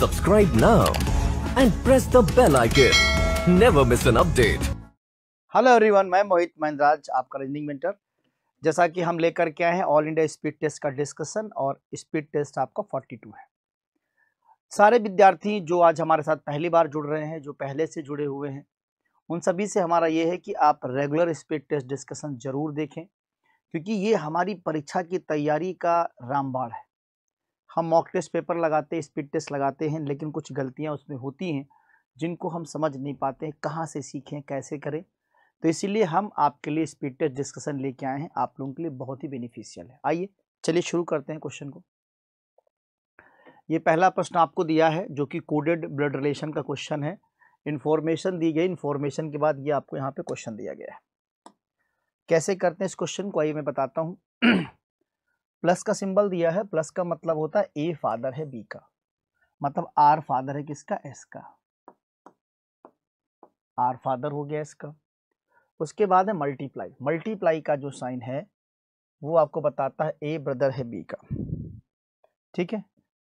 Subscribe now and press the bell icon. Never miss an update. Hello everyone मैं मोहित महेंद्राज आपका running mentor जैसा कि हम लेकर के आए हैं ऑल इंडिया स्पीड टेस्ट का डिस्कशन और स्पीड टेस्ट आपका 42 है सारे विद्यार्थी जो आज हमारे साथ पहली बार जुड़ रहे हैं जो पहले से जुड़े हुए हैं उन सभी से हमारा ये है कि आप रेगुलर स्पीड टेस्ट डिस्कशन ज़रूर देखें क्योंकि ये हमारी परीक्षा की तैयारी का रामबाण है हम मॉक टेस्ट पेपर लगाते हैं स्पीड टेस्ट लगाते हैं लेकिन कुछ गलतियाँ उसमें होती हैं जिनको हम समझ नहीं पाते हैं कहाँ से सीखें कैसे करें तो इसीलिए हम आपके लिए स्पीड टेस्ट डिस्कशन लेके आए हैं आप लोगों के लिए बहुत ही बेनिफिशियल है आइए चलिए शुरू करते हैं क्वेश्चन को ये पहला प्रश्न आपको दिया है जो कि कोडेड ब्लड रिलेशन का क्वेश्चन है इन्फॉर्मेशन दी गई इन्फॉर्मेशन के बाद ये आपको यहाँ पे क्वेश्चन दिया गया है कैसे करते हैं इस क्वेश्चन को आइए मैं बताता हूँ प्लस का सिंबल दिया है प्लस का मतलब होता है ए फादर है बी का मतलब आर फादर है किसका एस का आर फादर हो गया इसका उसके बाद है मल्टीप्लाई मल्टीप्लाई का जो साइन है वो आपको बताता है ए ब्रदर है बी का ठीक है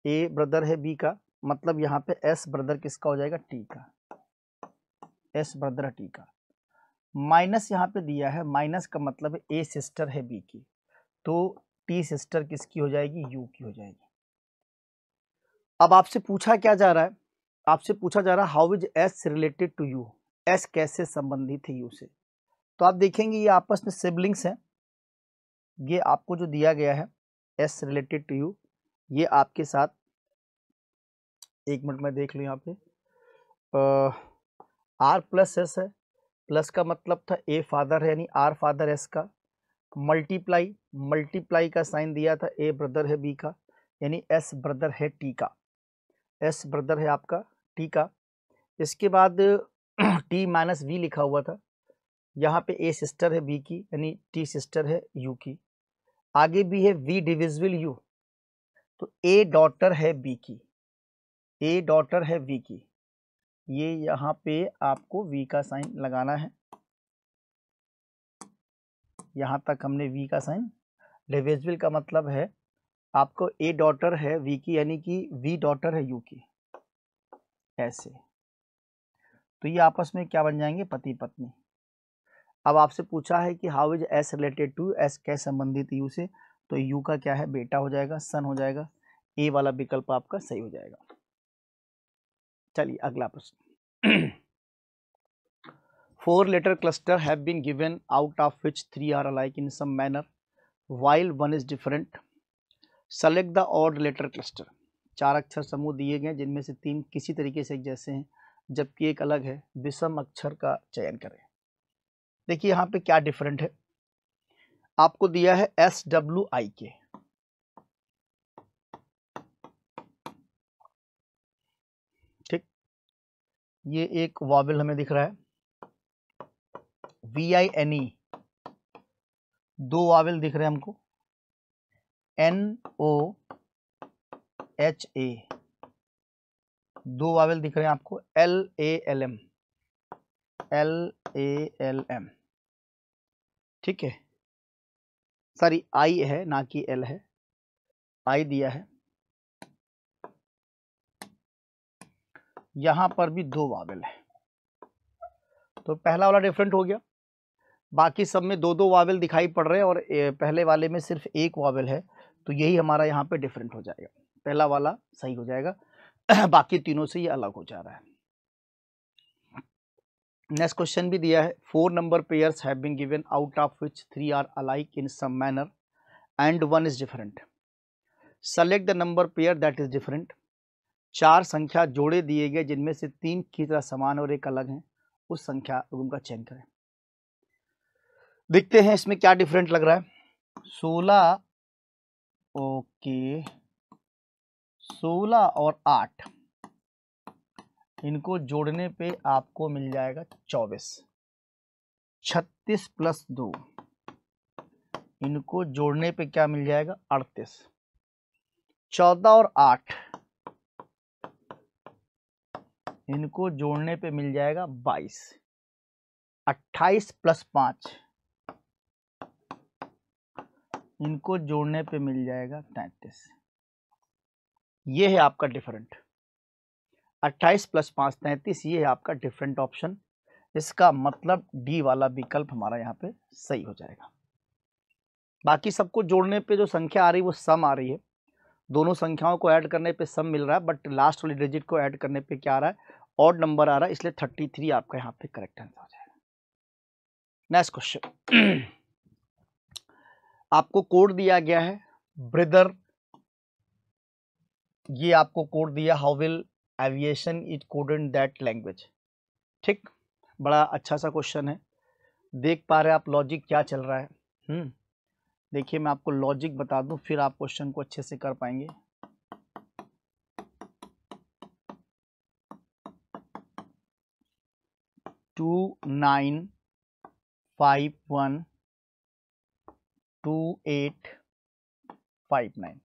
ए ब्रदर है बी का मतलब यहाँ पे एस ब्रदर किसका हो जाएगा टी का एस ब्रदर टी का माइनस यहाँ पे दिया है माइनस का मतलब ए सिस्टर है बी की तो टी सिस्टर किसकी हो जाएगी यू की हो जाएगी अब आपसे पूछा क्या जा रहा है आपसे पूछा जा रहा है how is S related to U S कैसे संबंधित है यू से तो आप देखेंगे ये आपस में सिबलिंग्स हैं ये आपको जो दिया गया है एस रिलेटेड टू यू ये आपके साथ एक मिनट में देख लूँ यहाँ पे आर प्लस एस है प्लस का मतलब था ए फादर है यानी आर फादर एस का मल्टीप्लाई मल्टीप्लाई का साइन दिया था ए ब्रदर है बी का यानी एस ब्रदर है टी का एस ब्रदर है आपका टी का इसके बाद टी माइनस वी लिखा हुआ था यहाँ पे ए सिस्टर है बी की यानी टी सिस्टर है यू की आगे भी है वी डिविजिबल यू तो ए डॉटर है बी की ए डॉटर है वी की ये यहाँ पे आपको वी का साइन लगाना है यहाँ तक हमने वी का साइन डेवेजविल का मतलब है आपको ए डॉटर है वी की यानी कि वी डॉटर है यू की ऐसे तो ये आपस में क्या बन जाएंगे पति पत्नी अब आपसे पूछा है कि how is S related to S कै संबंधित यू से तो यू का क्या है बेटा हो जाएगा सन हो जाएगा ए वाला विकल्प आपका सही हो जाएगा चलिए अगला प्रश्न Four letter cluster have been given out of which three are alike in some manner while one is different. Select the odd letter cluster. चार अक्षर समूह दिए गए जिनमें से तीन किसी तरीके से एक जैसे हैं जबकि एक अलग है विषम अक्षर का चयन करें देखिए यहाँ पे क्या डिफरेंट है आपको दिया है एस डब्ल्यू आई के ठीक ये एक वावल हमें दिख रहा है वी आई एन ई दो वावेल दिख रहे हैं हमको एन ओ एच ए दो वावेल दिख रहे हैं आपको L A L M L A L M ठीक है सॉरी आई है ना कि एल है आई दिया है यहां पर भी दो वावेल है तो पहला वाला डिफरेंट हो गया बाकी सब में दो दो वावेल दिखाई पड़ रहे हैं और पहले वाले में सिर्फ एक वावल है तो यही हमारा यहाँ पे डिफरेंट हो जाएगा पहला वाला सही हो जाएगा बाकी तीनों से ये अलग हो जा रहा है नेक्स्ट क्वेश्चन भी दिया है four number pairs have been given out of which three are alike in some manner and one is different select the number pair that is different चार संख्या जोड़े दिए गए जिनमें से तीन की तरह समान और एक अलग हैं उस संख्या उनका चयन करें देखते हैं इसमें क्या डिफरेंट लग रहा है सोलह ओके सोलह और आठ इनको जोड़ने पे आपको मिल जाएगा चौबीस छत्तीस प्लस दो इनको जोड़ने पे क्या मिल जाएगा अड़तीस चौदह और आठ इनको जोड़ने पे मिल जाएगा बाईस अट्ठाईस प्लस पाँच इनको जोड़ने पे मिल जाएगा तैतीस ये है आपका डिफरेंट अट्ठाईस प्लस पाँच तैंतीस ये है आपका डिफरेंट ऑप्शन इसका मतलब डी वाला विकल्प हमारा यहाँ पे सही हो जाएगा बाकी सबको जोड़ने पे जो संख्या आ रही है वो सम आ रही है दोनों संख्याओं को ऐड करने पे सम मिल रहा है बट लास्ट वाली डिजिट को ऐड करने पे क्या आ रहा है ऑड नंबर आ रहा है इसलिए थर्टी थ्री आपका यहाँ पे करेक्ट आंसर हो जाएगा नेक्स्ट क्वेश्चन आपको कोड दिया गया है ब्रदर ये आपको कोड दिया how will aviation is code in that language ठीक बड़ा अच्छा सा क्वेश्चन है देख पा रहे आप लॉजिक क्या चल रहा है हम्म, देखिए मैं आपको लॉजिक बता दूं फिर आप क्वेश्चन को अच्छे से कर पाएंगे two nine five one two eight five nine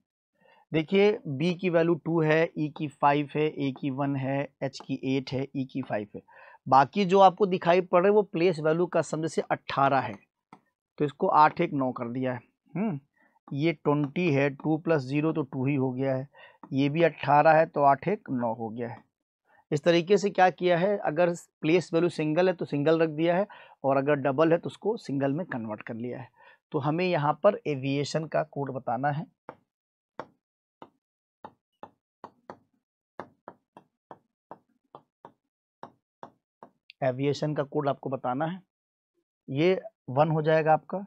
देखिए बी की वैल्यू टू है ई e की फाइव है ए की वन है एच की एट है ई e की फाइव है बाकी जो आपको दिखाई पड़ रहे वो प्लेस वैल्यू का समझ से अट्ठारह है तो इसको आठ एक नौ कर दिया है हम्म ये ट्वेंटी है टू प्लस ज़ीरो तो टू ही हो गया है ये भी अट्ठारह है तो आठ एक नौ हो गया है इस तरीके से क्या किया है अगर प्लेस वैल्यू सिंगल है तो सिंगल रख दिया है और अगर डबल है तो उसको सिंगल में कन्वर्ट कर लिया है तो हमें यहां पर एविएशन का कोड बताना है एविएशन का कोड आपको बताना है ये वन हो जाएगा आपका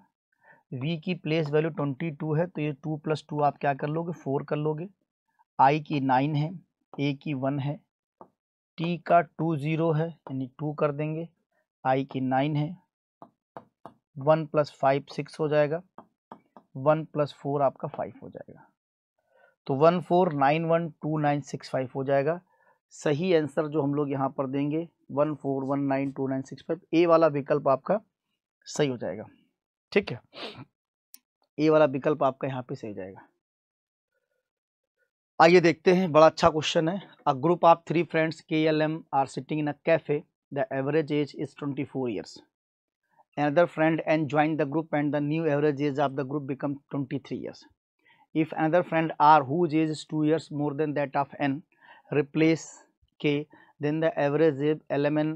वी की प्लेस वैल्यू ट्वेंटी टू है तो ये टू प्लस टू आप क्या कर लोगे फोर कर लोगे आई की नाइन है ए की वन है टी का टू ज़ीरो है यानी टू कर देंगे आई की नाइन है वन प्लस फाइव सिक्स हो जाएगा वन प्लस फोर आपका फाइव हो जाएगा तो one four nine one two nine six five हो जाएगा सही आंसर जो हम लोग यहाँ पर देंगे one four one nine two nine six five A वाला विकल्प आपका सही हो जाएगा ठीक है ए वाला विकल्प आपका यहाँ पे सही जाएगा आइए देखते हैं बड़ा अच्छा क्वेश्चन है a group of three friends के L M R sitting in a cafe the average age is twenty four years another friend and join the group and the new average age of the group become 23 years if another friend r whose age is 2 years more than that of n replace k then the average age lmn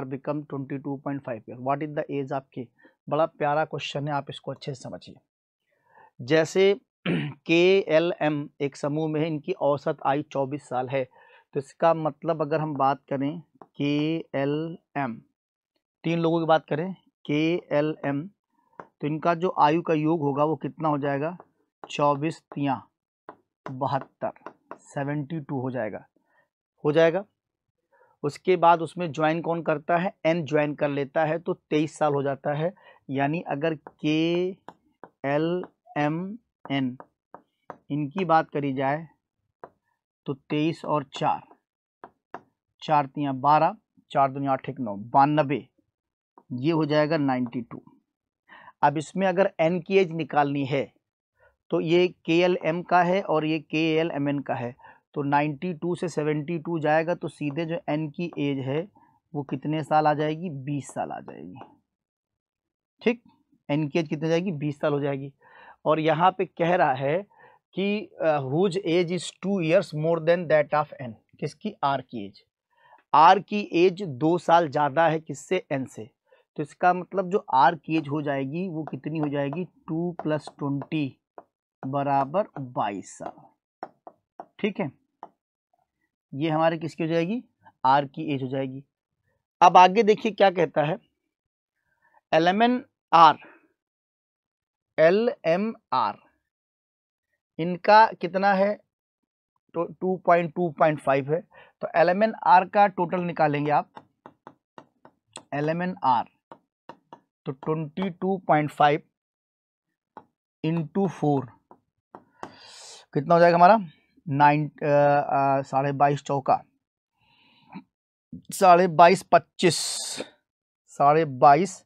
r become 22.5 years what is the age of k bada pyara question hai aap isko acche se समझिए जैसे के L M एक समूह में है इनकी औसत आयु 24 साल है तो इसका मतलब अगर हम बात करें के एल एम तीन लोगों की बात करें के एल एम तो इनका जो आयु का योग होगा वो कितना हो जाएगा चौबीस तिया बहत्तर सेवेंटी टू हो जाएगा हो जाएगा उसके बाद उसमें ज्वाइन कौन करता है एन ज्वाइन कर लेता है तो तेईस साल हो जाता है यानी अगर के एल एम एन इनकी बात करी जाए तो तेईस और चार चार तियाँ बारह चार दुनिया आठ एक नौ बानबे ये हो जाएगा 92 अब इसमें अगर एन की एज निकालनी है तो ये के एल एम का है और ये के एल एम एन का है तो 92 से 72 जाएगा तो सीधे जो एन की एज है वो कितने साल आ जाएगी 20 साल आ जाएगी ठीक एन की एज कितनी जाएगी 20 साल हो जाएगी और यहाँ पे कह रहा है कि whose age is two years more than that of N किसकी आर की एज आर की एज दो साल ज़्यादा है किससे एन से तो इसका मतलब जो आर की एज हो जाएगी वो कितनी हो जाएगी टू प्लस ट्वेंटी बराबर बाईस साल ठीक है ये हमारे किसकी हो जाएगी आर की एज हो जाएगी अब आगे देखिए क्या कहता है L M N R L M R इनका कितना है तो two point two point five है तो एल एम एन आर का टोटल निकालेंगे आप एल एम एन आर तो twenty two point five into four कितना हो जाएगा हमारा नाइन साढ़े बाईस चौका साढ़े बाईस पच्चीस साढ़े बाईस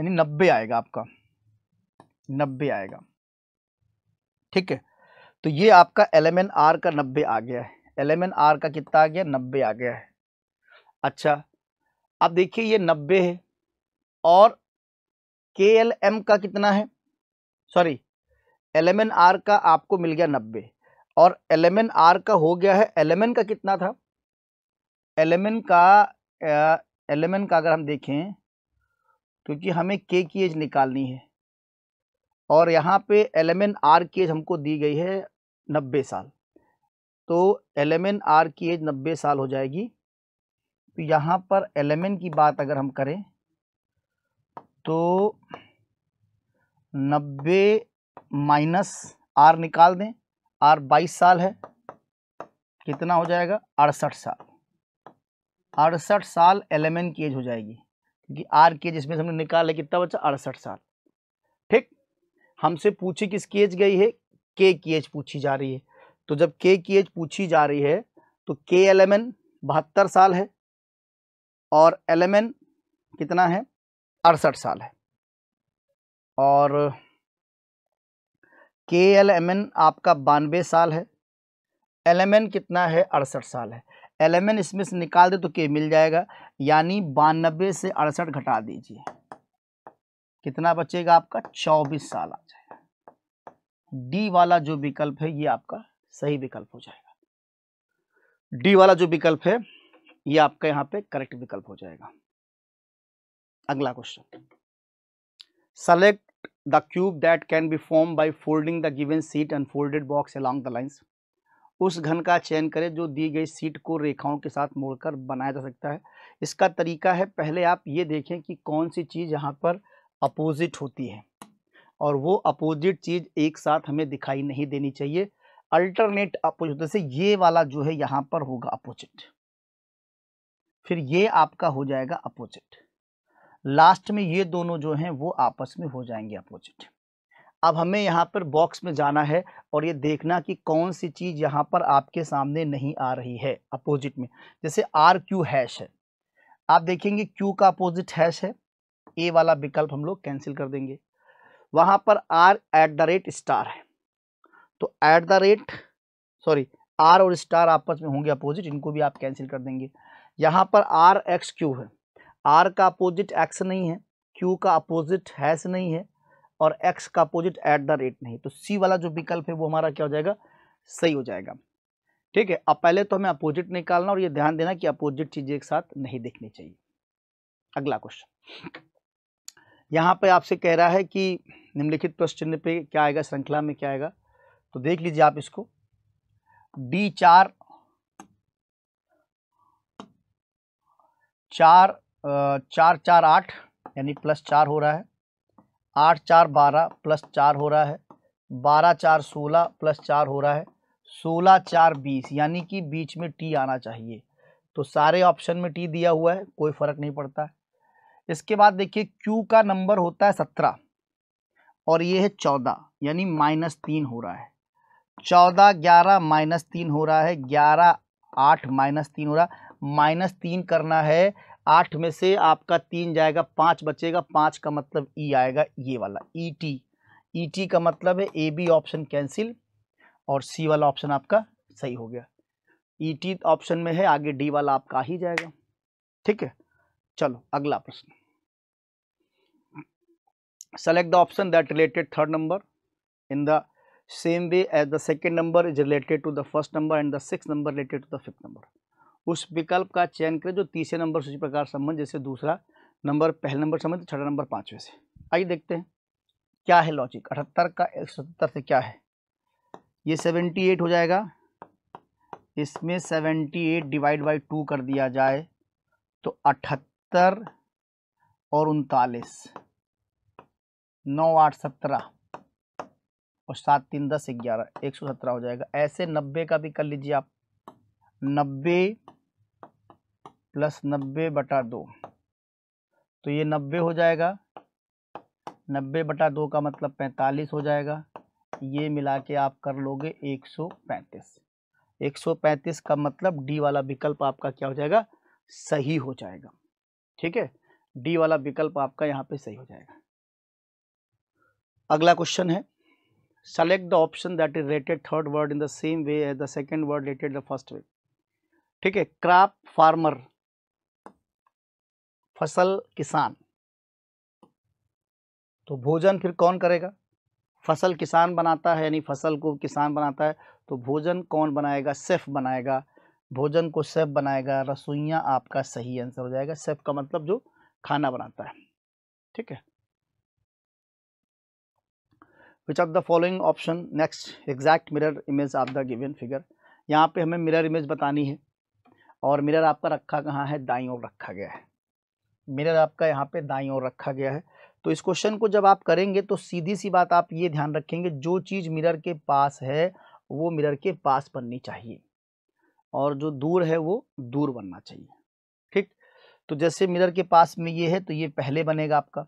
यानी नब्बे आएगा आपका नब्बे आएगा ठीक है तो ये आपका एल एम एन आर का नब्बे आ गया है एल एम एन आर का कितना आ गया नब्बे आ गया है अच्छा अब देखिए ये नब्बे है और के एल एम का कितना है सॉरी एन आर का आपको मिल गया नब्बे और एन आर का हो गया है एन का कितना था एन का एन का अगर हम देखें क्योंकि हमें के की एज निकालनी है और यहाँ पे एन आर की एज हमको दी गई है नब्बे साल तो एन आर की एज नब्बे साल हो जाएगी तो यहाँ पर एन की बात अगर हम करें तो नब्बे माइनस आर निकाल दें आर बाईस साल है कितना हो जाएगा अड़सठ साल अड़सठ साल एलेवन की एज हो जाएगी क्योंकि आर की एज इसमें से हमने निकाला कितना अच्छा बच्चा अड़सठ साल ठीक हमसे पूछी किसकी एज गई है के की एज पूछी जा रही है तो जब के की एज पूछी जा रही है तो के एलेवन बहत्तर साल है और एलेवन कितना है अड़सठ साल है और के एल एम एन आपका बानवे साल है एल एम एन कितना है अड़सठ साल है एल एम एन इसमें से निकाल दे तो के मिल जाएगा यानी बानबे से अड़सठ घटा दीजिए कितना बचेगा आपका चौबीस साल आ जाएगा डी वाला जो विकल्प है ये आपका सही विकल्प हो जाएगा डी वाला जो विकल्प है ये आपका यहाँ पे करेक्ट विकल्प हो जाएगा अगला question select the cube that can be form by folding the given sheet and folded box along the lines उस घन का चयन करें जो दी गई सीट को रेखाओं के साथ मोड़कर बनाया जा सकता है इसका तरीका है पहले आप ये देखें कि कौन सी चीज़ यहाँ पर अपोजिट होती है और वो अपोजिट चीज़ एक साथ हमें दिखाई नहीं देनी चाहिए अल्टरनेट अपोजिट जैसे ये वाला जो है यहाँ पर होगा अपोजिट फिर ये आपका हो जाएगा अपोजिट लास्ट में ये दोनों जो हैं वो आपस में हो जाएंगे अपोजिट अब हमें यहाँ पर बॉक्स में जाना है और ये देखना कि कौन सी चीज़ यहाँ पर आपके सामने नहीं आ रही है अपोजिट में जैसे आर क्यू हैश है आप देखेंगे क्यू का अपोजिट हैश है ए वाला विकल्प हम लोग कैंसिल कर देंगे वहाँ पर R at the rate star है तो at the rate sorry R और स्टार आपस में होंगे अपोजिट इनको भी आप कैंसिल कर देंगे यहाँ पर आर एक्स क्यू है आर का अपोजिट एक्स नहीं है क्यू का अपोजिट हैस नहीं है और एक्स का अपोजिट एट द रेट नहीं तो सी वाला जो विकल्प है वो हमारा क्या हो जाएगा सही हो जाएगा ठीक है अब पहले तो हमें अपोजिट निकालना और ये ध्यान देना कि अपोजिट चीज़ें एक साथ नहीं देखनी चाहिए अगला क्वेश्चन यहाँ पे आपसे कह रहा है कि निम्नलिखित प्रश्न चिन्ह पे क्या आएगा श्रृंखला में क्या आएगा तो देख लीजिए आप इसको डी चार चार चार चार आठ यानी प्लस चार हो रहा है आठ चार बारह प्लस चार हो रहा है बारह चार सोलह प्लस चार हो रहा है सोलह चार बीस यानी कि बीच में टी आना चाहिए तो सारे ऑप्शन में टी दिया हुआ है कोई फ़र्क नहीं पड़ता है इसके बाद देखिए क्यू का नंबर होता है सत्रह और ये है चौदह यानी माइनस तीन हो रहा है चौदह ग्यारह माइनस तीन हो रहा है ग्यारह आठ माइनस तीन हो रहा माइनस तीन करना है आठ में से आपका तीन जाएगा पाँच बचेगा पाँच का मतलब ई e आएगा ये वाला ई टी ई टी का मतलब है ए बी ऑप्शन कैंसिल और सी वाला ऑप्शन आपका सही हो गया ई टी ऑप्शन में है आगे डी वाला आपका ही जाएगा ठीक है चलो अगला प्रश्न select the option that related third number in the same way as the second number is related to the first number and the six number related to the fifth number उस विकल्प का चयन करें जो तीसरे नंबर सूची प्रकार संबंध जैसे दूसरा नंबर पहले नंबर संबंध छठा नंबर पाँचवें से आइए देखते हैं क्या है लॉजिक अठहत्तर का एक से क्या है ये सेवेंटी हो जाएगा इसमें seventy eight divide by two कर दिया जाए तो अठहत्तर और उनतालीस नौ आठ सत्रह और सात तीन दस ग्यारह एक सौ सत्रह हो जाएगा ऐसे नब्बे का भी कर लीजिए आप नब्बे प्लस नब्बे बटा दो तो ये नब्बे हो जाएगा नब्बे बटा दो का मतलब पैंतालीस हो जाएगा ये मिला के आप कर लोगे एक सौ पैंतीस एक सौ पैंतीस का मतलब डी वाला विकल्प आपका क्या हो जाएगा सही हो जाएगा ठीक है डी वाला विकल्प आपका यहाँ पे सही हो जाएगा अगला क्वेश्चन है select the option that is rated third word in the same way as the second word rated the first way ठीक है क्रॉप फार्मर फसल किसान तो भोजन फिर कौन करेगा फसल किसान बनाता है यानी फसल को किसान बनाता है तो भोजन कौन बनाएगा सेफ बनाएगा भोजन को सेफ बनाएगा रसोइया आपका सही आंसर हो जाएगा सेफ का मतलब जो खाना बनाता है ठीक है which of the following option next exact mirror image of the given figure यहाँ पे हमें मिरर इमेज बतानी है और मिरर आपका रखा कहाँ है दाई ओर रखा गया है मिरर आपका यहाँ पे दाई ओर रखा गया है तो इस क्वेश्चन को जब आप करेंगे तो सीधी सी बात आप ये ध्यान रखेंगे जो चीज़ मिरर के पास है वो मिरर के पास बननी चाहिए और जो दूर है वो दूर बनना चाहिए ठीक तो जैसे मिरर के पास में ये है तो ये पहले बनेगा आपका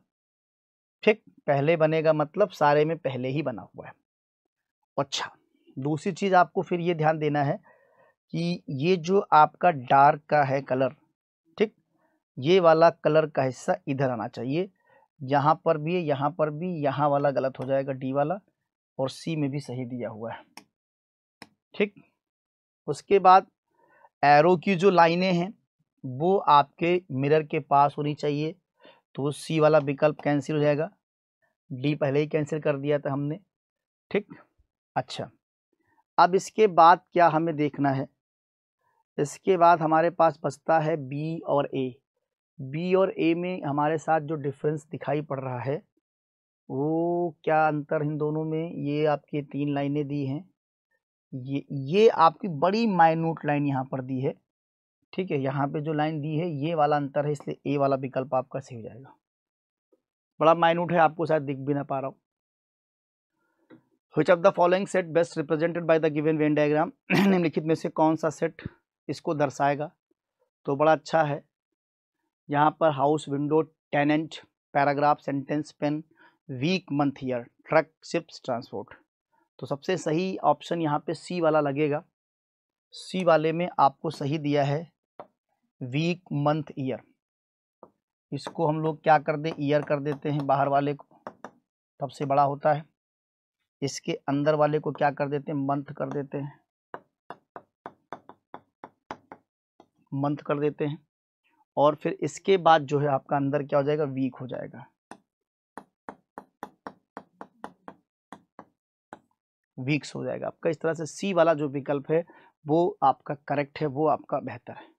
ठीक पहले बनेगा मतलब सारे में पहले ही बना हुआ है अच्छा दूसरी चीज़ आपको फिर ये ध्यान देना है कि ये जो आपका डार्क का है कलर ये वाला कलर का हिस्सा इधर आना चाहिए यहाँ पर भी यहाँ पर भी यहाँ वाला गलत हो जाएगा डी वाला और सी में भी सही दिया हुआ है ठीक उसके बाद एरो की जो लाइनें हैं वो आपके मिरर के पास होनी चाहिए तो सी वाला विकल्प कैंसिल हो जाएगा डी पहले ही कैंसिल कर दिया था हमने ठीक अच्छा अब इसके बाद क्या हमें देखना है इसके बाद हमारे पास बचता है बी और ए बी और ए में हमारे साथ जो डिफरेंस दिखाई पड़ रहा है वो क्या अंतर इन दोनों में ये आपकी तीन लाइनें दी हैं ये ये आपकी बड़ी माइन्यूट लाइन यहाँ पर दी है ठीक है यहाँ पे जो लाइन दी है ये वाला अंतर है इसलिए ए वाला विकल्प आपका सही हो जाएगा बड़ा माइन्यूट है आपको शायद दिख भी ना पा रहा हूँ which of the following set best represented by the given Venn diagram निम्नलिखित में से कौन सा सेट इसको दर्शाएगा तो बड़ा अच्छा है यहाँ पर house window tenant paragraph sentence pen week month year truck ships transport तो सबसे सही ऑप्शन यहाँ पे सी वाला लगेगा सी वाले में आपको सही दिया है वीक मंथ ईयर इसको हम लोग क्या कर दे ईयर कर देते हैं बाहर वाले को तब से बड़ा होता है इसके अंदर वाले को क्या कर देते हैं मंथ कर देते हैं मंथ कर देते हैं और फिर इसके बाद जो है आपका अंदर क्या हो जाएगा वीक हो जाएगा वीक्स हो जाएगा आपका इस तरह से सी वाला जो विकल्प है वो आपका करेक्ट है वो आपका बेहतर है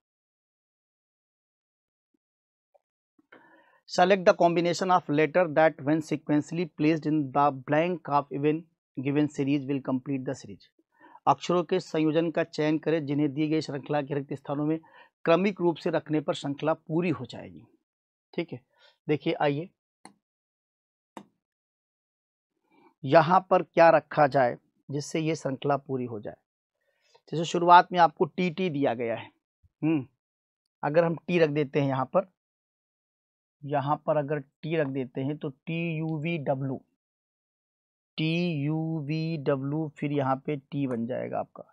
select the combination of letter that when sequentially placed in the blank of even given series will complete the series अक्षरों के संयोजन का चयन करें जिन्हें दी गई श्रृंखला के रिक्त स्थानों में क्रमिक रूप से रखने पर श्रृंखला पूरी हो जाएगी ठीक है देखिए आइए यहाँ पर क्या रखा जाए जिससे ये श्रृंखला पूरी हो जाए जैसे शुरुआत में आपको टी टी दिया गया है हम्म अगर हम टी रख देते हैं यहाँ पर यहाँ पर अगर टी रख देते हैं तो T U V W T U V W फिर यहाँ पे टी बन जाएगा आपका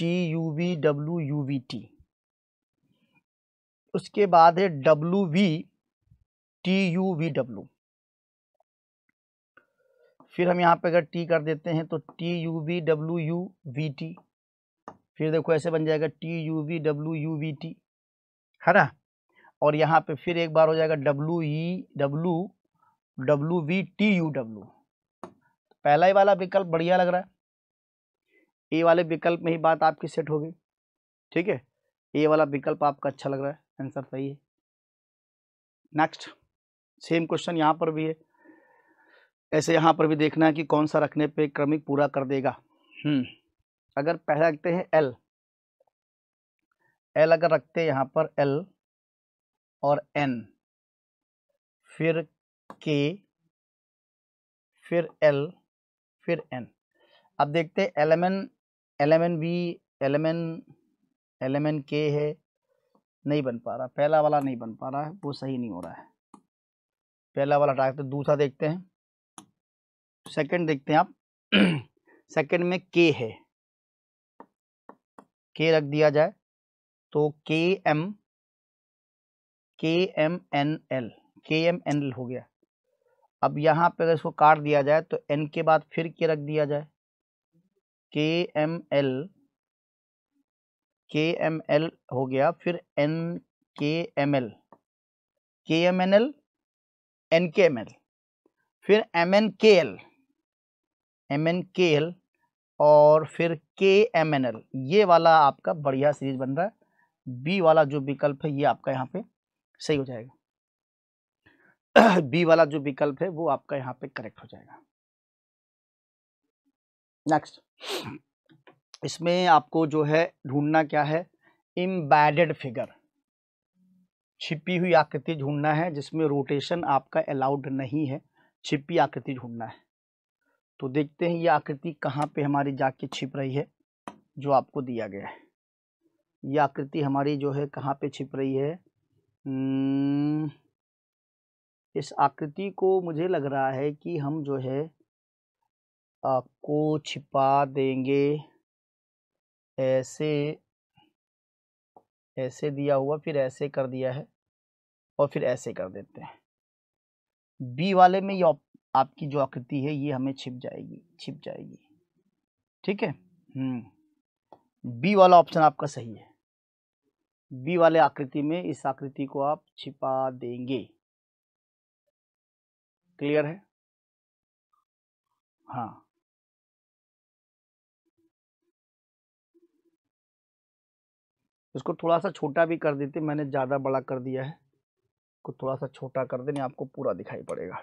T U V W U V T उसके बाद है W V T U V W फिर हम यहाँ पे अगर टी कर देते हैं तो T U V W U V T फिर देखो ऐसे बन जाएगा T U V W U V T है ना और यहाँ पे फिर एक बार हो जाएगा W E W W V T U W पहला ही वाला विकल्प बढ़िया लग रहा है ए वाले विकल्प में ही बात आपकी सेट होगी ठीक है ए वाला विकल्प आपका अच्छा लग रहा है आंसर सही है नेक्स्ट सेम क्वेश्चन यहाँ पर भी है ऐसे यहाँ पर भी देखना है कि कौन सा रखने पे क्रमिक पूरा कर देगा हम्म, अगर पहले रखते हैं एल एल अगर रखते हैं यहाँ पर एल और एन फिर के फिर एल फिर एन अब देखते हैं L eleven B eleven eleven के है नहीं बन पा रहा पहला वाला नहीं बन पा रहा है वो सही नहीं हो रहा है पहला वाला हटा तो दूसरा देखते हैं सेकंड देखते हैं आप सेकंड में के है के रख दिया जाए तो K M K M N L K M N L हो गया अब यहाँ पे अगर इसको काट दिया जाए तो एन के बाद फिर के रख दिया जाए K M L K M L हो गया फिर N K M L K M N L N K M L फिर M N K L M N K L और फिर के एम एन एल ये वाला आपका बढ़िया सीरीज बन रहा है बी वाला जो विकल्प है ये आपका यहाँ पे सही हो जाएगा बी वाला जो विकल्प है वो आपका यहाँ पे करेक्ट हो जाएगा नेक्स्ट इसमें आपको जो है ढूंढना क्या है इम्बेडेड फिगर छिपी हुई आकृति ढूंढना है जिसमें रोटेशन आपका अलाउड नहीं है छिपी आकृति ढूंढना है तो देखते हैं ये आकृति कहाँ पे हमारी जाके छिप रही है जो आपको दिया गया है ये आकृति हमारी जो है कहाँ पे छिप रही है hmm. इस आकृति को मुझे लग रहा है कि हम जो है आपको छिपा देंगे ऐसे ऐसे दिया हुआ फिर ऐसे कर दिया है और फिर ऐसे कर देते हैं बी वाले में ये आपकी जो आकृति है ये हमें छिप जाएगी छिप जाएगी ठीक है हम्म बी वाला ऑप्शन आपका सही है बी वाले आकृति में इस आकृति को आप छिपा देंगे क्लियर है हाँ इसको थोड़ा सा छोटा भी कर देते मैंने ज़्यादा बड़ा कर दिया है इसको थोड़ा सा छोटा कर देने आपको पूरा दिखाई पड़ेगा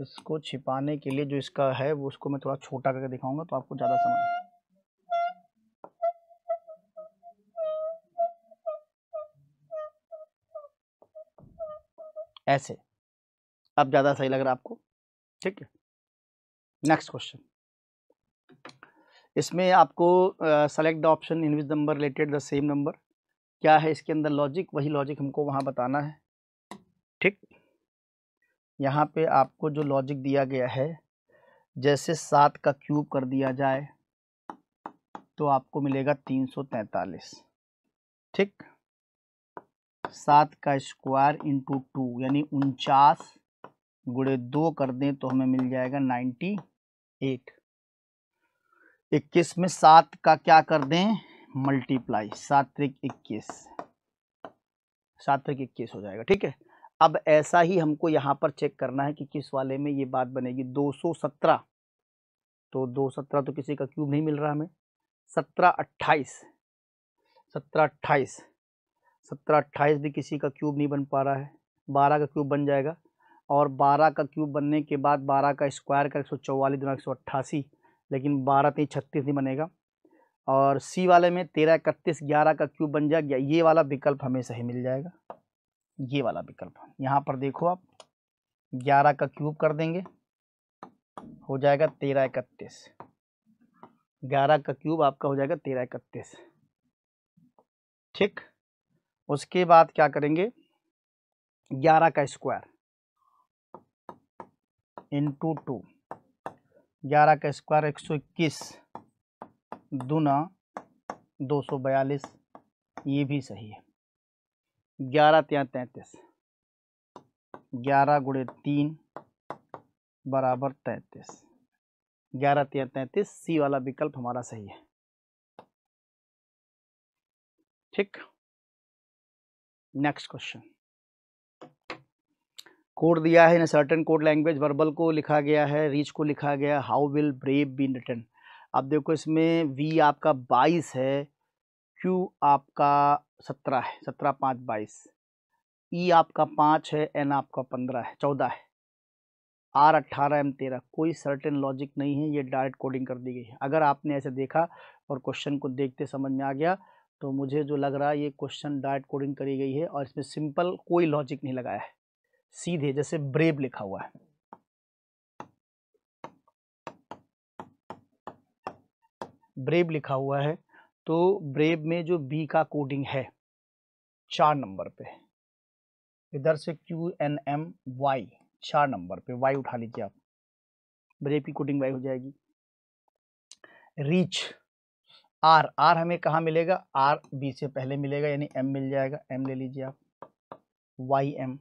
इसको छिपाने के लिए जो इसका है वो उसको मैं थोड़ा छोटा करके दिखाऊंगा तो आपको ज़्यादा समझ ऐसे अब ज़्यादा सही लग रहा है आपको ठीक है नेक्स्ट क्वेश्चन इसमें आपको select the option in which number related the same number क्या है इसके अंदर लॉजिक वही लॉजिक हमको वहाँ बताना है ठीक यहाँ पे आपको जो लॉजिक दिया गया है जैसे सात का क्यूब कर दिया जाए तो आपको मिलेगा तीन सौ तैंतालीस ठीक सात का स्क्वायर इंटू टू यानी उनचास गुड़े दो कर दें तो हमें मिल जाएगा नाइन्टी एट इक्कीस में सात का क्या कर दें मल्टीप्लाई सात त्रिक इक्कीस सात त्रिक इक्कीस हो जाएगा ठीक है अब ऐसा ही हमको यहाँ पर चेक करना है कि किस वाले में ये बात बनेगी दो सौ सत्रह तो दो सत्रह तो किसी का क्यूब नहीं मिल रहा हमें सत्रह अट्ठाईस सत्रह अट्ठाईस सत्रह अट्ठाईस भी किसी का क्यूब नहीं बन पा रहा है बारह का क्यूब बन जाएगा और बारह का क्यूब बनने के बाद बारह का स्क्वायर का एक सौ चौवालीस दुना एक सौ अट्ठासी लेकिन बारह तीन छत्तीस नहीं बनेगा और सी वाले में तेरह इकतीस ग्यारह का क्यूब बन जाएगा ये वाला विकल्प हमें सही मिल जाएगा ये वाला विकल्प यहाँ पर देखो आप ग्यारह का क्यूब कर देंगे हो जाएगा तेरह इकतीस ग्यारह का क्यूब आपका हो जाएगा तेरह इकतीस ठीक उसके बाद क्या करेंगे ग्यारह का स्क्वायर इंटू टू ग्यारह का स्क्वायर एक सौ इक्कीस दूना दो सौ बयालीस ये भी सही है ग्यारह त्या तैंतीस ग्यारह गुड़े तीन बराबर तैंतीस ग्यारह त्या तैंतीस सी वाला विकल्प हमारा सही है ठीक नेक्स्ट क्वेश्चन कोड दिया है in certain code language verbal को लिखा गया है रीच को लिखा गया है how will brave be return आप देखो इसमें वी आपका बाईस है क्यू आपका सत्रह है सत्रह पाँच बाईस ई e आपका पाँच है एन आपका पंद्रह है चौदह है आर अट्ठारह एम तेरह कोई सर्टेन लॉजिक नहीं है ये डायरेक्ट कोडिंग कर दी गई है अगर आपने ऐसे देखा और क्वेश्चन को देखते समझ में आ गया तो मुझे जो लग रहा है ये क्वेश्चन डायरेक्ट कोडिंग करी गई है और इसमें सिंपल कोई लॉजिक नहीं लगाया है सीधे जैसे ब्रेव लिखा हुआ है ब्रेव लिखा हुआ है तो ब्रेव में जो बी का कोडिंग है चार नंबर पे इधर से क्यू एन एम वाई चार नंबर पे वाई उठा लीजिए आप ब्रेव की कोडिंग वाई हो जाएगी रीच आर आर हमें कहाँ मिलेगा आर बी से पहले मिलेगा यानी एम मिल जाएगा एम ले लीजिए आप वाई एम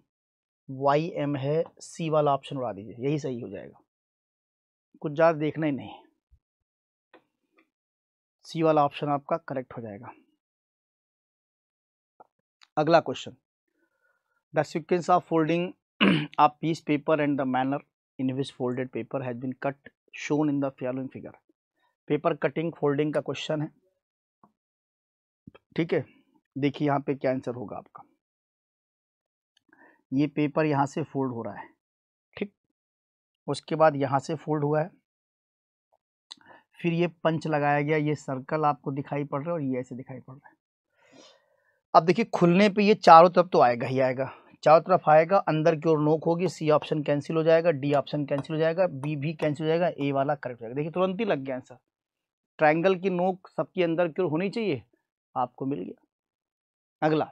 वाई एम है सी वाला ऑप्शन उड़ा दीजिए यही सही हो जाएगा कुछ ज़्यादा देखना ही नहीं सी वाला ऑप्शन आपका करेक्ट हो जाएगा अगला question the sequence of folding of piece paper and the manner in which folded paper has been cut shown in the following figure paper cutting folding का क्वेश्चन है ठीक है देखिए यहाँ पे क्या आंसर होगा आपका ये पेपर यहाँ से फोल्ड हो रहा है ठीक उसके बाद यहाँ से फोल्ड हुआ है फिर ये पंच लगाया गया ये सर्कल आपको दिखाई पड़ रहा है और ये ऐसे दिखाई पड़ रहा है अब देखिए खुलने पे ये चारों तरफ तो आएगा ही आएगा चारों तरफ आएगा अंदर की ओर नोक होगी सी ऑप्शन कैंसिल हो जाएगा डी ऑप्शन कैंसिल हो जाएगा बी भी कैंसिल हो जाएगा ए वाला करेक्ट हो जाएगा देखिए तुरंत ही लग गया आंसर ट्राइंगल की नोक सबके अंदर की ओर होनी चाहिए आपको मिल गया अगला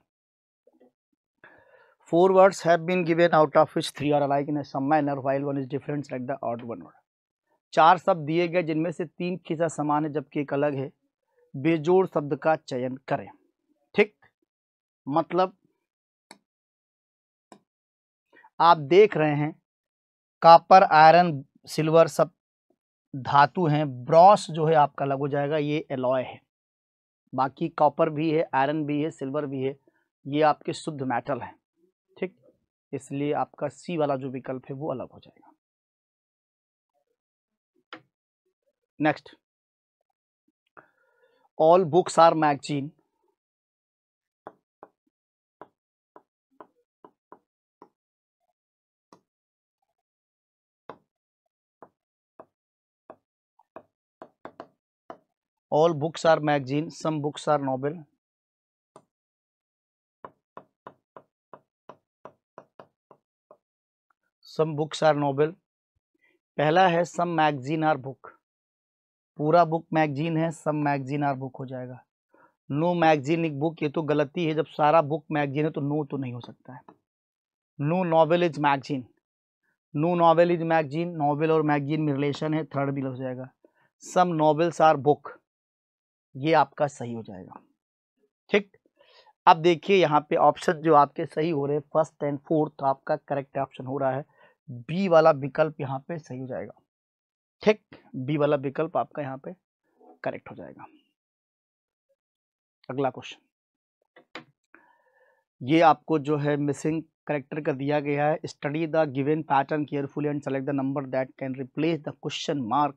Four words have been given out of which three are alike in a some manner while one is different like the odd one word. चार शब्द दिए गए जिनमें से तीन खिसा समान है जबकि एक अलग है बेजोड़ शब्द का चयन करें ठीक मतलब आप देख रहे हैं कापर आयरन सिल्वर सब धातु हैं ब्रॉस जो है आपका अलग हो जाएगा ये एलॉय है बाकी कॉपर भी है आयरन भी है सिल्वर भी है ये आपके शुद्ध मेटल हैं इसलिए आपका सी वाला जो विकल्प है वो अलग हो जाएगा next all books are magazine all books are magazine some books are novel some books are novel पहला है सम मैगजीन आर बुक पूरा बुक मैगजीन है सम मैगजीन आर बुक हो जाएगा नो मैगजीन एक बुक ये तो गलती है जब सारा बुक मैगजीन है तो नो तो नहीं हो सकता है no novel is magazine no novel is magazine novel और मैगजीन में रिलेशन है थर्ड भी हो जाएगा सम नॉवेल्स आर बुक ये आपका सही हो जाएगा ठीक अब देखिए यहाँ पे ऑप्शन जो आपके सही हो रहे हैं फर्स्ट एंड फोर्थ आपका करेक्ट ऑप्शन हो रहा है बी वाला विकल्प यहाँ पे सही हो जाएगा ठीक बी वाला विकल्प आपका यहाँ पे करेक्ट हो जाएगा अगला क्वेश्चन ये आपको जो है मिसिंग करेक्टर का दिया गया है study the given pattern carefully and select the number that can replace the question mark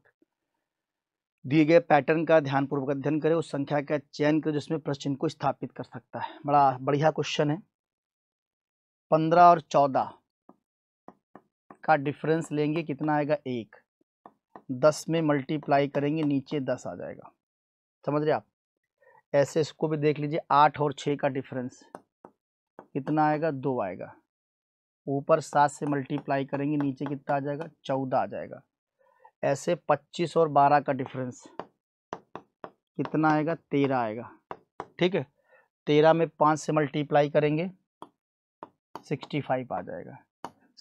दिए गए पैटर्न का ध्यानपूर्वक अध्ययन करें उस संख्या का चयन करें जिसमें प्रश्न को स्थापित कर सकता है बड़ा बढ़िया क्वेश्चन है पंद्रह और चौदह का डिफरेंस लेंगे कितना आएगा एक दस में मल्टीप्लाई करेंगे नीचे दस आ जाएगा समझ रहे आप ऐसे इसको भी देख लीजिए आठ और छः का डिफरेंस कितना आएगा दो आएगा ऊपर सात से मल्टीप्लाई करेंगे नीचे कितना आ जाएगा चौदह आ जाएगा ऐसे पच्चीस और बारह का डिफरेंस कितना आएगा तेरह आएगा ठीक है तेरह में पाँच से मल्टीप्लाई करेंगे सिक्सटी फाइव आ जाएगा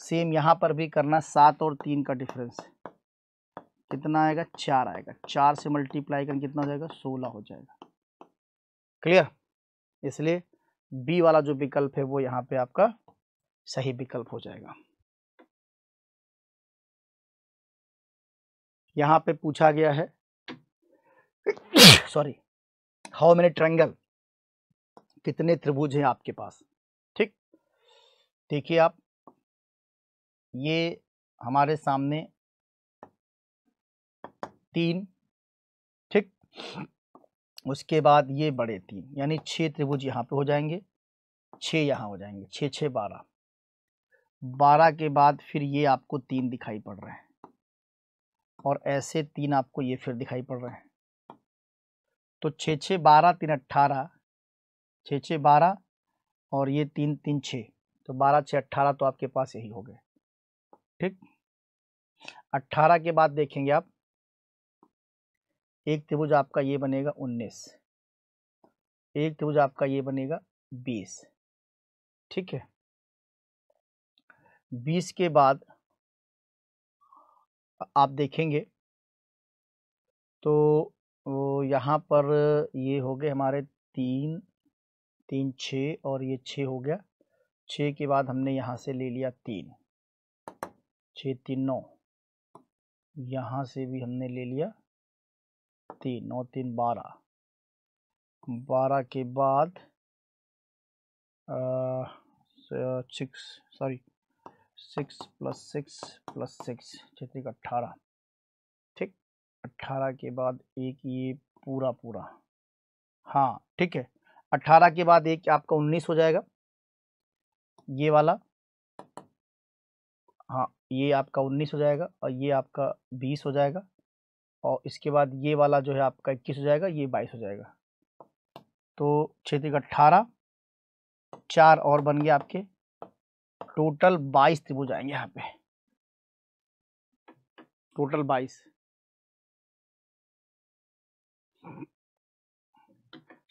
सेम यहाँ पर भी करना सात और तीन का डिफरेंस कितना आएगा चार आएगा चार से मल्टीप्लाई कर कितना हो जाएगा सोलह हो जाएगा क्लियर इसलिए बी वाला जो विकल्प है वो यहाँ पे आपका सही विकल्प हो जाएगा यहाँ पे पूछा गया है सॉरी हाउ मेनी ट्रैंगल कितने त्रिभुज हैं आपके पास ठीक देखिए आप ये हमारे सामने तीन ठीक उसके बाद ये बड़े तीन यानी छः त्रिभुज यहाँ पे हो जाएंगे छः यहाँ हो जाएंगे छः छः बारह बारह के बाद फिर ये आपको तीन दिखाई पड़ रहे हैं और ऐसे तीन आपको ये फिर दिखाई पड़ रहे हैं तो छः छः बारह तीन अट्ठारह छः छः बारह और ये तीन तीन छः तो बारह छः अट्ठारह तो आपके पास यही हो गए ठीक अट्ठारह के बाद देखेंगे आप एक त्रिभुज आपका ये बनेगा उन्नीस एक त्रिभुज आपका ये बनेगा बीस ठीक है बीस के बाद आप देखेंगे तो यहाँ पर ये हो गए हमारे तीन तीन छः और ये छः हो गया छः के बाद हमने यहाँ से ले लिया तीन छः तीन नौ यहाँ से भी हमने ले लिया तीन नौ तीन बारह बारह के बाद six sorry six plus six plus six छत्तीस अट्ठारह ठीक अट्ठारह के बाद एक ये पूरा पूरा हाँ ठीक है अट्ठारह के बाद एक आपका उन्नीस हो जाएगा ये वाला हाँ ये आपका उन्नीस हो जाएगा और ये आपका बीस हो जाएगा और इसके बाद ये वाला जो है आपका इक्कीस हो जाएगा ये बाईस हो जाएगा तो क्षेत्र का अट्ठारह चार और बन गए आपके टोटल बाईस त्रिभुज आएंगे यहाँ पे टोटल बाईस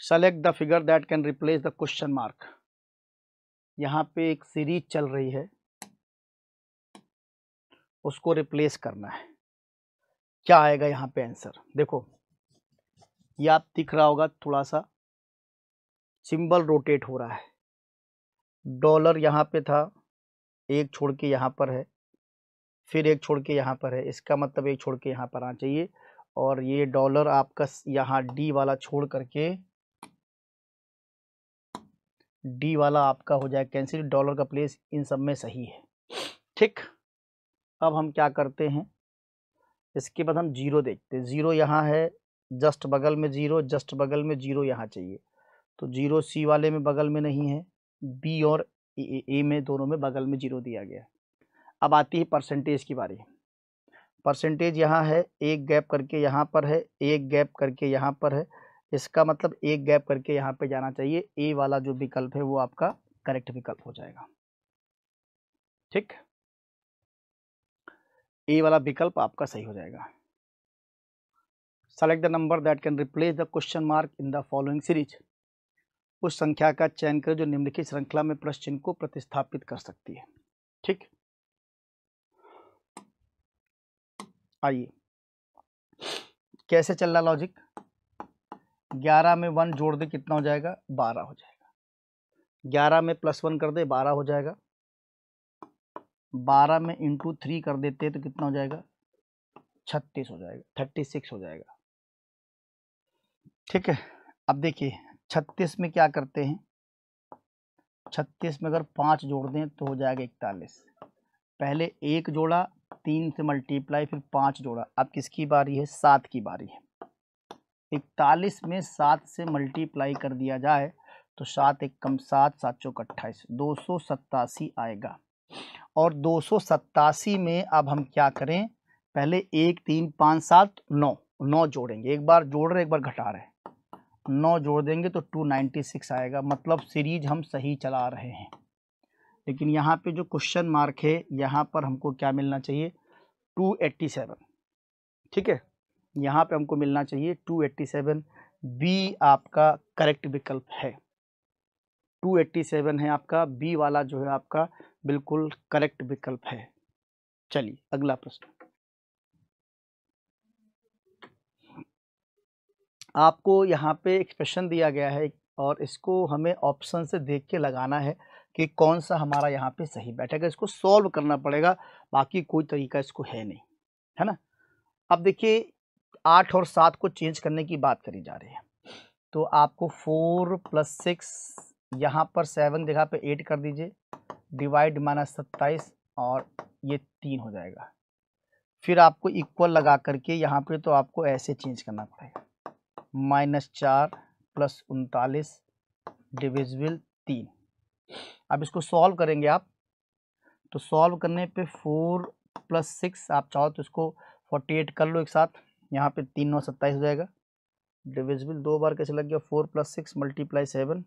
select the figure that can replace the question mark यहाँ पे एक सीरीज चल रही है उसको रिप्लेस करना है क्या आएगा यहाँ पे आंसर देखो ये आप दिख रहा होगा थोड़ा सा सिंबल रोटेट हो रहा है डॉलर यहाँ पे था एक छोड़ के यहाँ पर है फिर एक छोड़ के यहाँ पर है इसका मतलब एक छोड़ के यहाँ पर आना चाहिए और ये डॉलर आपका यहाँ डी वाला छोड़ करके डी वाला आपका हो जाए कैंसिल डॉलर का प्लेस इन सब में सही है ठीक अब हम क्या करते हैं इसके बाद हम जीरो देखते हैं ज़ीरो यहाँ है जस्ट बगल में ज़ीरो जस्ट बगल में ज़ीरो यहाँ चाहिए तो जीरो सी वाले में बगल में नहीं है बी और ए, ए में दोनों में बगल में जीरो दिया गया अब आती है परसेंटेज की बारी परसेंटेज यहाँ है एक गैप करके यहाँ पर है एक गैप करके यहाँ पर है इसका मतलब एक गैप करके यहाँ पे जाना चाहिए ए वाला जो विकल्प है वो आपका करेक्ट विकल्प हो जाएगा ठीक ए वाला विकल्प आपका सही हो जाएगा select the number that can replace the question mark in the following series उस संख्या का चयन करें जो निम्नलिखित श्रृंखला में प्रश्न चिन्ह को प्रतिस्थापित कर सकती है ठीक आइए कैसे चल रहा लॉजिक ग्यारह में वन जोड़ दे कितना हो जाएगा बारह हो जाएगा ग्यारह में प्लस वन कर दे बारह हो जाएगा बारह में इंटू थ्री कर देते हैं तो कितना हो जाएगा छत्तीस हो जाएगा थर्टी सिक्स हो जाएगा ठीक है अब देखिए छत्तीस में क्या करते हैं छत्तीस में अगर पाँच जोड़ दें तो हो जाएगा इकतालीस पहले एक जोड़ा तीन से मल्टीप्लाई फिर पाँच जोड़ा अब किसकी बारी है सात की बारी है इकतालीस में सात से मल्टीप्लाई कर दिया जाए तो सात एक कम सात सात चौक अट्ठाईस दो सौ सत्तासी आएगा और दो में अब हम क्या करें पहले एक तीन पाँच सात नौ नौ जोड़ेंगे एक बार जोड़ रहे एक बार घटा रहे नौ जोड़ देंगे तो टू नाइन्टी सिक्स आएगा मतलब सीरीज हम सही चला रहे हैं लेकिन यहाँ पे जो क्वेश्चन मार्क है यहाँ पर हमको क्या मिलना चाहिए टू एट्टी सेवन ठीक है यहाँ पे हमको मिलना चाहिए टू एट्टी सेवन बी आपका करेक्ट विकल्प है टू एट्टी सेवन है आपका बी वाला जो है आपका बिल्कुल करेक्ट विकल्प है चलिए अगला प्रश्न आपको यहाँ पे एक्सप्रेशन दिया गया है और इसको हमें ऑप्शन से देख के लगाना है कि कौन सा हमारा यहाँ पे सही बैठेगा इसको सॉल्व करना पड़ेगा बाकी कोई तरीका इसको है नहीं है ना अब देखिए आठ और सात को चेंज करने की बात करी जा रही है तो आपको फोर प्लस सिक्स यहाँ पर सेवन जगह पे एट कर दीजिए डिवाइड माइनस सत्ताईस और ये तीन हो जाएगा फिर आपको इक्वल लगा करके यहाँ पे तो आपको ऐसे चेंज करना पड़ेगा माइनस चार प्लस उनतालीस डिविजिबल तीन अब इसको सॉल्व करेंगे आप तो सॉल्व करने पे फोर प्लस सिक्स आप चाहो तो इसको फोर्टी एट कर लो एक साथ यहाँ पे तीन नौ सत्ताईस हो जाएगा डिविजिबल दो बार कैसे लग गया four plus six multiply seven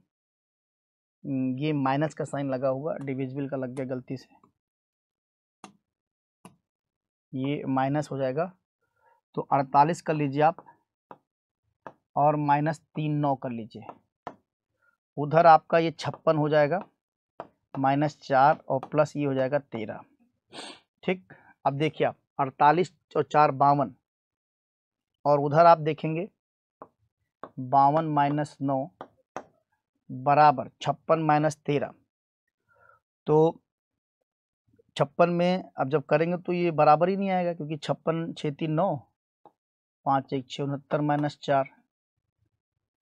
hmm, ये माइनस का साइन लगा हुआ डिविजिबल का लग गया गलती से ये माइनस हो जाएगा तो अड़तालीस कर लीजिए आप और माइनस तीन नौ कर लीजिए उधर आपका ये छप्पन हो जाएगा माइनस चार और प्लस ये हो जाएगा तेरह ठीक अब देखिए आप अड़तालीस और चार बावन और उधर आप देखेंगे बावन माइनस नौ बराबर छप्पन माइनस तेरह तो छप्पन में अब जब करेंगे तो ये बराबर ही नहीं आएगा क्योंकि छप्पन छः तीन नौ पाँच एक छः उनहत्तर माइनस चार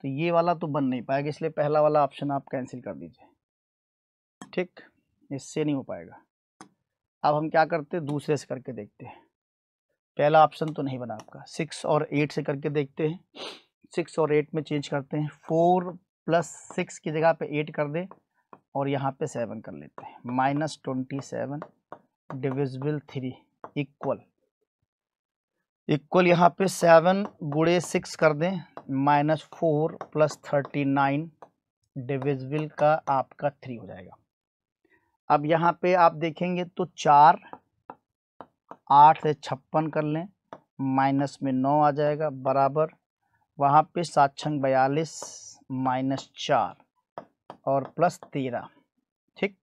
तो ये वाला तो बन नहीं पाएगा इसलिए पहला वाला ऑप्शन आप कैंसिल कर दीजिए ठीक इससे नहीं हो पाएगा अब हम क्या करते हैं दूसरे से करके देखते हैं पहला ऑप्शन तो नहीं बना आपका सिक्स और एट से करके देखते हैं सिक्स और एट में चेंज करते हैं फोर प्लस सिक्स की जगह पे एट कर दे और यहाँ पे सेवन कर लेते हैं minus twenty seven divisible three equal equal यहाँ पे सेवन गुड़े सिक्स कर दें minus four plus thirty nine divisible का आपका थ्री हो जाएगा अब यहाँ पे आप देखेंगे तो चार आठ से छप्पन कर लें माइनस में नौ आ जाएगा बराबर वहाँ पे सात छंग बयालीस माइनस चार और प्लस तेरह ठीक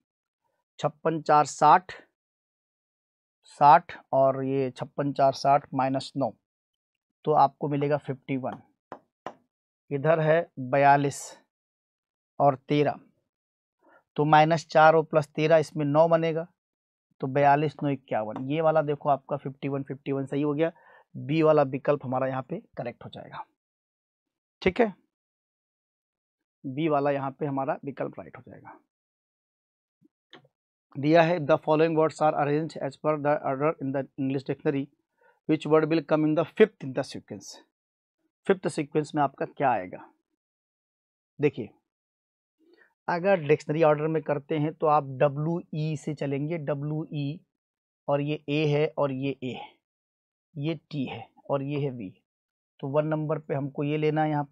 छप्पन चार साठ साठ और ये छप्पन चार साठ माइनस नौ तो आपको मिलेगा फिफ्टी वन इधर है बयालीस और तेरह तो माइनस चार और प्लस तेरह इसमें नौ बनेगा तो बयालीस नौ इक्यावन ये वाला देखो आपका फिफ्टी वन फिफ्टी वन सही हो गया बी वाला विकल्प हमारा यहाँ पे करेक्ट हो जाएगा ठीक है बी वाला यहाँ पे हमारा विकल्प राइट हो जाएगा दिया है the following words are arrange as per the order in the English dictionary which word will come in the fifth in the sequence fifth sequence में आपका क्या आएगा देखिए अगर डिक्शनरी ऑर्डर में करते हैं तो आप डब्ल्यू ई -E से चलेंगे डब्ल्यू ई -E, और ये ए है और ये ए है ये टी है और ये है वी तो वन नंबर पे हमको ये लेना है यहाँ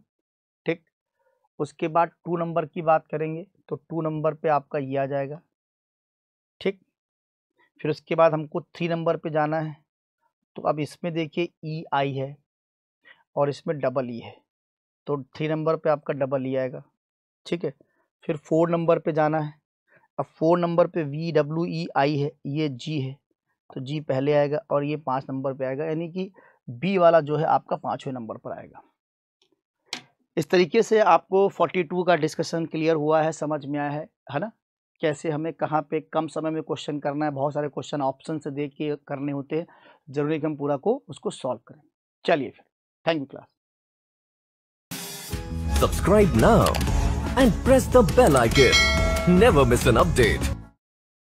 उसके बाद टू नंबर की बात करेंगे तो टू नंबर पे आपका ये आ जाएगा ठीक फिर उसके बाद हमको थ्री नंबर पे जाना है तो अब इसमें देखिए ई आई है और इसमें डबल ई है तो थ्री नंबर पे आपका डबल ई आएगा ठीक है फिर फोर नंबर पे जाना है अब फोर नंबर पे वी डब्ल्यू ई आई है ये जी है तो जी पहले आएगा और ये पाँच नंबर पर आएगा यानी कि बी वाला जो है आपका पाँचवें नंबर पर आएगा इस तरीके से आपको 42 का डिस्कशन क्लियर हुआ है समझ में आया है है ना कैसे हमें कहाँ पे कम समय में क्वेश्चन करना है बहुत सारे क्वेश्चन ऑप्शन से देख के करने होते हैं जरूरी कि हम पूरा को उसको सॉल्व करें चलिए फिर thank you class subscribe now and press the bell icon never miss an update